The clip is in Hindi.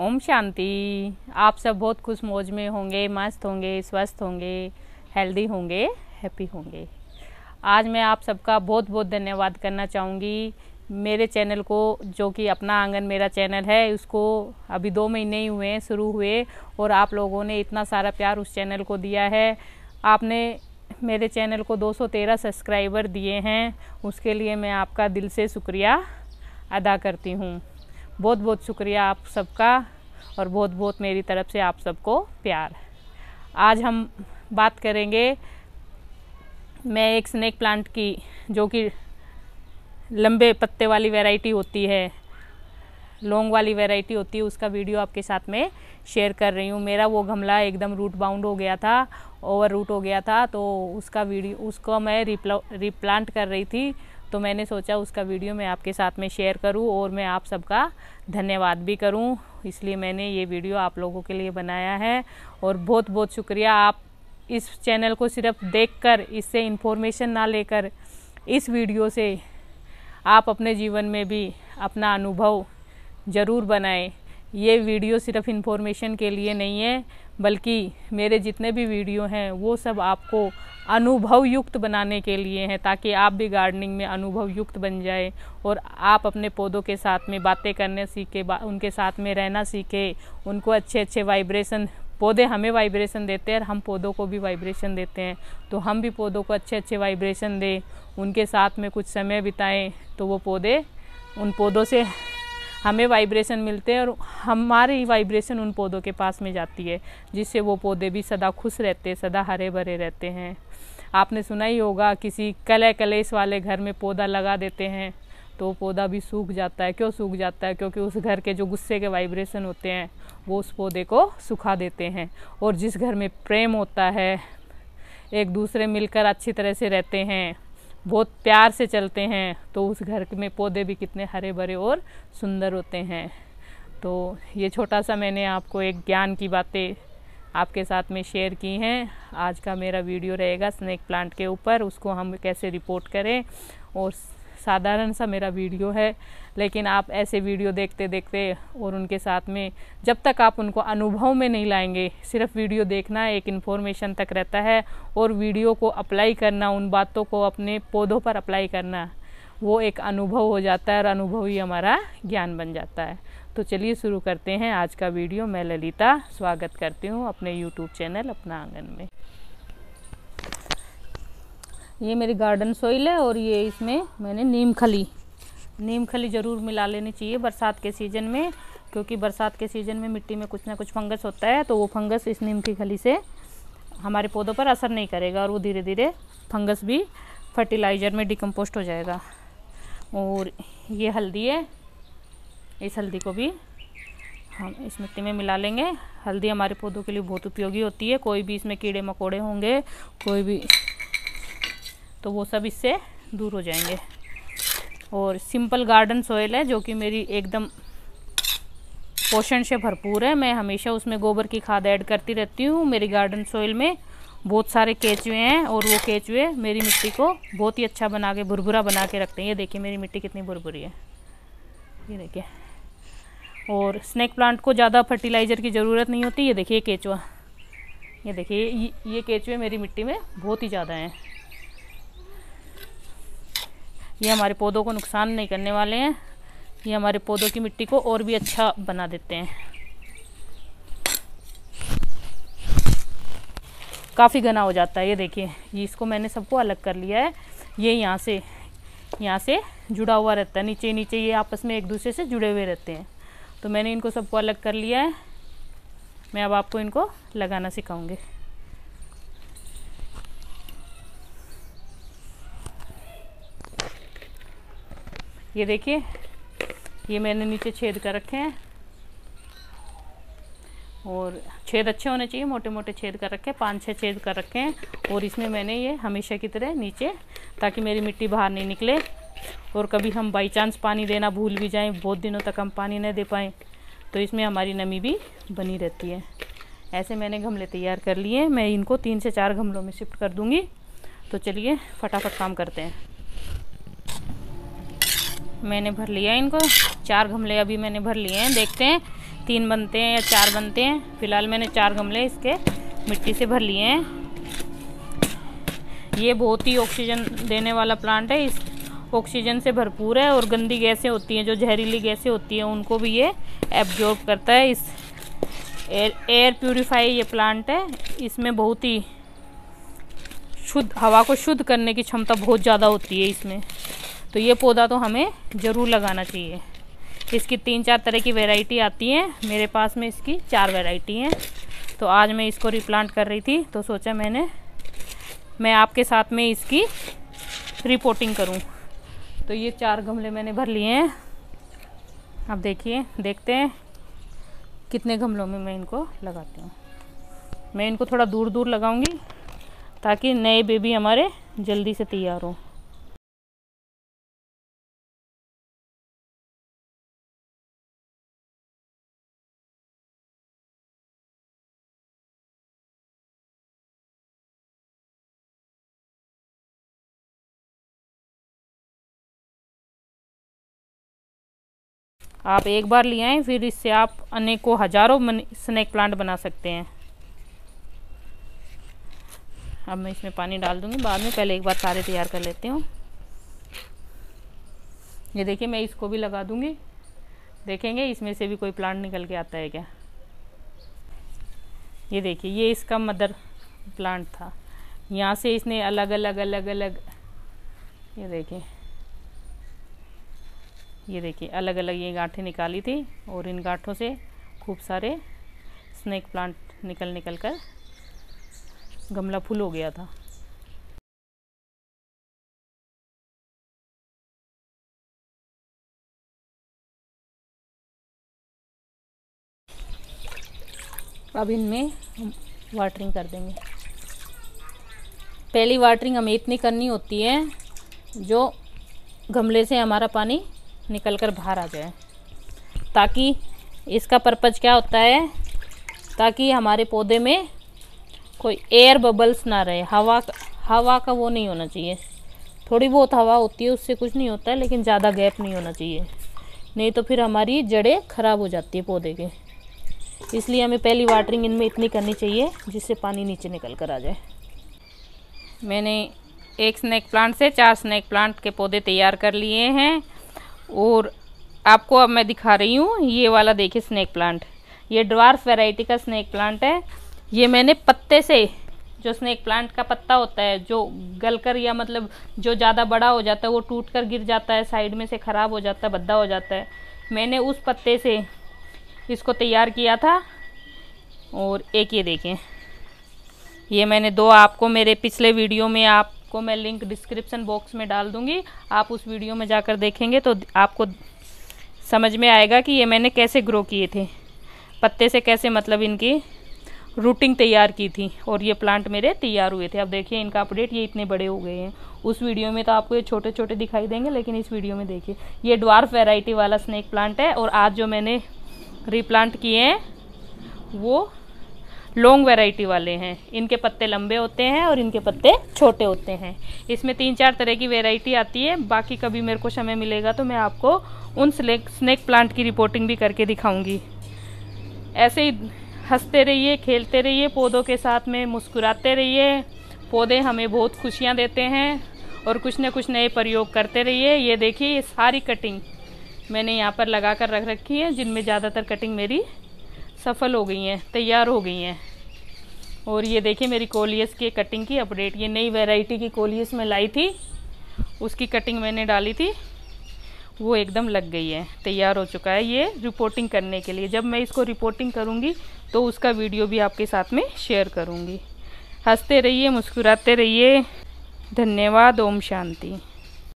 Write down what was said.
ओम शांति आप सब बहुत खुश मौज में होंगे मस्त होंगे स्वस्थ होंगे हेल्दी होंगे हैप्पी होंगे आज मैं आप सबका बहुत बहुत धन्यवाद करना चाहूँगी मेरे चैनल को जो कि अपना आंगन मेरा चैनल है उसको अभी दो महीने ही हुए हैं शुरू हुए और आप लोगों ने इतना सारा प्यार उस चैनल को दिया है आपने मेरे चैनल को 213 सब्सक्राइबर दिए हैं उसके लिए मैं आपका दिल से शुक्रिया अदा करती हूँ बहुत बहुत शुक्रिया आप सबका और बहुत बहुत मेरी तरफ से आप सबको प्यार आज हम बात करेंगे मैं एक स्नैक प्लांट की जो कि लंबे पत्ते वाली वैरायटी होती है लॉन्ग वाली वैरायटी होती है उसका वीडियो आपके साथ में शेयर कर रही हूँ मेरा वो गमला एकदम रूट बाउंड हो गया था ओवर रूट हो गया था तो उसका वीडियो उसको मैं रिप्ला रिप्लांट कर रही थी तो मैंने सोचा उसका वीडियो मैं आपके साथ में शेयर करूं और मैं आप सबका धन्यवाद भी करूं इसलिए मैंने ये वीडियो आप लोगों के लिए बनाया है और बहुत बहुत शुक्रिया आप इस चैनल को सिर्फ कर इससे इन्फॉर्मेशन ना लेकर इस वीडियो से आप अपने जीवन में भी अपना अनुभव ज़रूर बनाएं ये वीडियो सिर्फ इन्फॉर्मेशन के लिए नहीं है बल्कि मेरे जितने भी वीडियो हैं वो सब आपको अनुभव युक्त बनाने के लिए हैं ताकि आप भी गार्डनिंग में अनुभव युक्त बन जाए और आप अपने पौधों के साथ में बातें करने सीखे उनके साथ में रहना सीखे उनको अच्छे अच्छे वाइब्रेशन पौधे हमें वाइब्रेशन देते हैं और हम पौधों को भी वाइब्रेशन देते हैं तो हम भी पौधों को अच्छे अच्छे वाइब्रेशन दें उनके साथ में कुछ समय बिताएं तो वो पौधे उन पौधों से हमें वाइब्रेशन मिलते हैं और हमारी वाइब्रेशन उन पौधों के पास में जाती है जिससे वो पौधे भी सदा खुश रहते हैं सदा हरे भरे रहते हैं आपने सुना ही होगा किसी कले कलेश वाले घर में पौधा लगा देते हैं तो पौधा भी सूख जाता है क्यों सूख जाता है क्योंकि उस घर के जो गुस्से के वाइब्रेशन होते हैं वो उस पौधे को सुखा देते हैं और जिस घर में प्रेम होता है एक दूसरे मिलकर अच्छी तरह से रहते हैं बहुत प्यार से चलते हैं तो उस घर में पौधे भी कितने हरे भरे और सुंदर होते हैं तो ये छोटा सा मैंने आपको एक ज्ञान की बातें आपके साथ में शेयर की हैं आज का मेरा वीडियो रहेगा स्नैक प्लांट के ऊपर उसको हम कैसे रिपोर्ट करें और साधारण सा मेरा वीडियो है लेकिन आप ऐसे वीडियो देखते देखते और उनके साथ में जब तक आप उनको अनुभव में नहीं लाएंगे सिर्फ वीडियो देखना एक इन्फॉर्मेशन तक रहता है और वीडियो को अप्लाई करना उन बातों को अपने पौधों पर अप्लाई करना वो एक अनुभव हो जाता है और अनुभव ही हमारा ज्ञान बन जाता है तो चलिए शुरू करते हैं आज का वीडियो मैं ललिता स्वागत करती हूँ अपने यूट्यूब चैनल अपना आंगन में ये मेरी गार्डन सोइल है और ये इसमें मैंने नीम खली नीम खली ज़रूर मिला लेनी चाहिए बरसात के सीज़न में क्योंकि बरसात के सीज़न में मिट्टी में कुछ ना कुछ फंगस होता है तो वो फंगस इस नीम की खली से हमारे पौधों पर असर नहीं करेगा और वो धीरे धीरे फंगस भी फर्टिलाइज़र में डिकम्पोस्ट हो जाएगा और ये हल्दी है इस हल्दी को भी हम इस मिट्टी में मिला लेंगे हल्दी हमारे पौधों के लिए बहुत उपयोगी होती है कोई भी इसमें कीड़े मकोड़े होंगे कोई भी तो वो सब इससे दूर हो जाएंगे और सिंपल गार्डन सोयल है जो कि मेरी एकदम पोषण से भरपूर है मैं हमेशा उसमें गोबर की खाद ऐड करती रहती हूँ मेरी गार्डन सोयल में बहुत सारे केचुए हैं और वो केचुए मेरी मिट्टी को बहुत ही अच्छा बना के भुरभुरा बना के रखते हैं ये देखिए मेरी मिट्टी कितनी भुरभुरी है ये देखिए और स्नैक प्लांट को ज़्यादा फर्टिलाइज़र की ज़रूरत नहीं होती ये देखिए केचुआ ये देखिए ये केचुए मेरी मिट्टी में बहुत ही ज़्यादा हैं ये हमारे पौधों को नुकसान नहीं करने वाले हैं ये हमारे पौधों की मिट्टी को और भी अच्छा बना देते हैं काफ़ी घना हो जाता है ये देखिए ये इसको मैंने सबको अलग कर लिया है ये यहाँ से यहाँ से जुड़ा हुआ रहता है नीचे नीचे ये आपस में एक दूसरे से जुड़े हुए रहते हैं तो मैंने इनको सबको अलग कर लिया है मैं अब आपको इनको लगाना सिखाऊंगी ये देखिए ये मैंने नीचे छेद कर रखे हैं और छेद अच्छे होने चाहिए मोटे मोटे छेद कर रखे हैं पाँच छः छेद कर रखे हैं और इसमें मैंने ये हमेशा की तरह नीचे ताकि मेरी मिट्टी बाहर नहीं निकले और कभी हम बाई चांस पानी देना भूल भी जाएं बहुत दिनों तक हम पानी नहीं दे पाएँ तो इसमें हमारी नमी भी बनी रहती है ऐसे मैंने गमले तैयार कर लिए मैं इनको तीन से चार गमलों में शिफ्ट कर दूँगी तो चलिए फटाफट काम करते हैं मैंने भर लिया इनको चार गमले अभी मैंने भर लिए हैं देखते हैं तीन बनते हैं या चार बनते हैं फिलहाल मैंने चार गमले इसके मिट्टी से भर लिए हैं ये बहुत ही ऑक्सीजन देने वाला प्लांट है इस ऑक्सीजन से भरपूर है और गंदी गैसें होती हैं जो जहरीली गैसें होती हैं उनको भी ये एब्जॉर्ब करता है इस एयर एयर प्योरीफाई ये प्लांट है इसमें बहुत ही शुद्ध हवा को शुद्ध करने की क्षमता बहुत ज़्यादा होती है इसमें तो ये पौधा तो हमें ज़रूर लगाना चाहिए इसकी तीन चार तरह की वैरायटी आती है मेरे पास में इसकी चार वैरायटी हैं तो आज मैं इसको रिप्लांट कर रही थी तो सोचा मैंने मैं आपके साथ में इसकी रिपोर्टिंग करूं तो ये चार गमले मैंने भर लिए हैं अब देखिए देखते हैं कितने गमलों में मैं इनको लगाती हूँ मैं इनको थोड़ा दूर दूर लगाऊंगी ताकि नए बेबी हमारे जल्दी से तैयार हों आप एक बार ले आएँ फिर इससे आप अनेकों हज़ारों स्नैक प्लांट बना सकते हैं अब मैं इसमें पानी डाल दूँगी बाद में पहले एक बार सारे तैयार कर लेती हूँ ये देखिए मैं इसको भी लगा दूँगी देखेंगे इसमें से भी कोई प्लांट निकल के आता है क्या ये देखिए ये इसका मदर प्लांट था यहाँ से इसने अलग अलग अलग अलग ये देखिए ये देखिए अलग अलग ये गांठें निकाली थी और इन गांठों से खूब सारे स्नैक प्लांट निकल निकल कर गमला फुल हो गया था अब इनमें हम वाटरिंग कर देंगे पहली वाटरिंग हमें इतनी करनी होती है जो गमले से हमारा पानी निकल कर बाहर आ जाए ताकि इसका पर्पज़ क्या होता है ताकि हमारे पौधे में कोई एयर बबल्स ना रहे हवा का हवा का वो नहीं होना चाहिए थोड़ी बहुत हवा होती है उससे कुछ नहीं होता है लेकिन ज़्यादा गैप नहीं होना चाहिए नहीं तो फिर हमारी जड़ें ख़राब हो जाती है पौधे के इसलिए हमें पहली वाटरिंग इनमें इतनी करनी चाहिए जिससे पानी नीचे निकल कर आ जाए मैंने एक स्नैक प्लांट से चार स्नैक प्लांट के पौधे तैयार कर लिए हैं और आपको अब मैं दिखा रही हूँ ये वाला देखिए स्नैक प्लांट ये ड्वार्फ वेराइटी का स्नैक प्लांट है ये मैंने पत्ते से जो स्नैक प्लांट का पत्ता होता है जो गलकर या मतलब जो ज़्यादा बड़ा हो जाता है वो टूट कर गिर जाता है साइड में से ख़राब हो जाता है भद्दा हो जाता है मैंने उस पत्ते से इसको तैयार किया था और एक ये देखें ये मैंने दो आपको मेरे पिछले वीडियो में आप आपको मैं लिंक डिस्क्रिप्शन बॉक्स में डाल दूंगी आप उस वीडियो में जाकर देखेंगे तो आपको समझ में आएगा कि ये मैंने कैसे ग्रो किए थे पत्ते से कैसे मतलब इनकी रूटिंग तैयार की थी और ये प्लांट मेरे तैयार हुए थे अब देखिए इनका अपडेट ये इतने बड़े हो गए हैं उस वीडियो में तो आपको ये छोटे छोटे दिखाई देंगे लेकिन इस वीडियो में देखिए ये ड्वार्फ वेराइटी वाला स्नैक प्लांट है और आज जो मैंने रीप्लांट किए हैं वो लॉन्ग वैरायटी वाले हैं इनके पत्ते लंबे होते हैं और इनके पत्ते छोटे होते हैं इसमें तीन चार तरह की वेराइटी आती है बाकी कभी मेरे को समय मिलेगा तो मैं आपको उन स्नेक स्नैक प्लांट की रिपोर्टिंग भी करके दिखाऊंगी ऐसे ही हंसते रहिए खेलते रहिए पौधों के साथ में मुस्कुराते रहिए पौधे हमें बहुत खुशियाँ देते हैं और कुछ ना कुछ नए प्रयोग करते रहिए ये देखिए ये सारी कटिंग मैंने यहाँ पर लगा कर रख रखी है जिनमें ज़्यादातर कटिंग मेरी सफल हो गई हैं तैयार हो गई हैं और ये देखिए मेरी कोलियस की कटिंग की अपडेट ये नई वैरायटी की कोलियस में लाई थी उसकी कटिंग मैंने डाली थी वो एकदम लग गई है तैयार हो चुका है ये रिपोर्टिंग करने के लिए जब मैं इसको रिपोर्टिंग करूँगी तो उसका वीडियो भी आपके साथ में शेयर करूँगी हंसते रहिए मुस्कुराते रहिए धन्यवाद ओम शांति